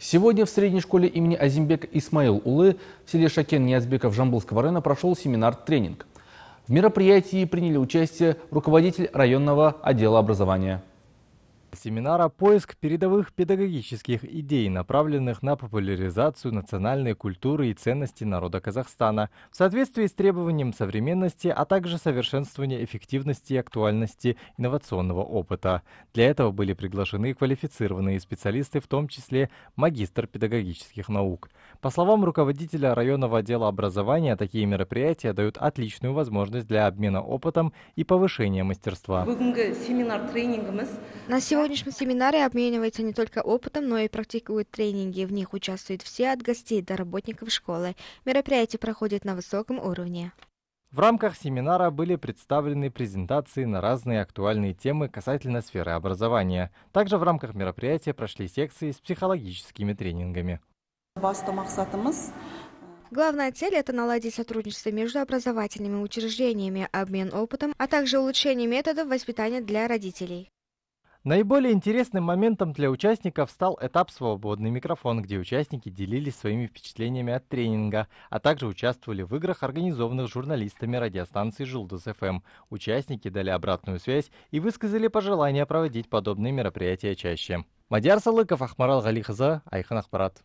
Сегодня в средней школе имени Азимбека Исмаил Улы в селе Шакен Ниязбеков Жамбулского района прошел семинар-тренинг. В мероприятии приняли участие руководитель районного отдела образования семинара «Поиск передовых педагогических идей, направленных на популяризацию национальной культуры и ценностей народа Казахстана в соответствии с требованием современности, а также совершенствования эффективности и актуальности инновационного опыта». Для этого были приглашены квалифицированные специалисты, в том числе магистр педагогических наук. По словам руководителя районного отдела образования, такие мероприятия дают отличную возможность для обмена опытом и повышения мастерства. На сегодня сегодняшнем семинаре обмениваются не только опытом, но и практикуют тренинги. В них участвуют все от гостей до работников школы. Мероприятие проходит на высоком уровне. В рамках семинара были представлены презентации на разные актуальные темы касательно сферы образования. Также в рамках мероприятия прошли секции с психологическими тренингами. Э, Главная цель – это наладить сотрудничество между образовательными учреждениями, обмен опытом, а также улучшение методов воспитания для родителей. Наиболее интересным моментом для участников стал этап «Свободный микрофон», где участники делились своими впечатлениями от тренинга, а также участвовали в играх, организованных журналистами радиостанции «Жулдус ФМ». Участники дали обратную связь и высказали пожелание проводить подобные мероприятия чаще. Мадьяр Салыков, Ахмарал Галихаза, Айхан Ахбарат.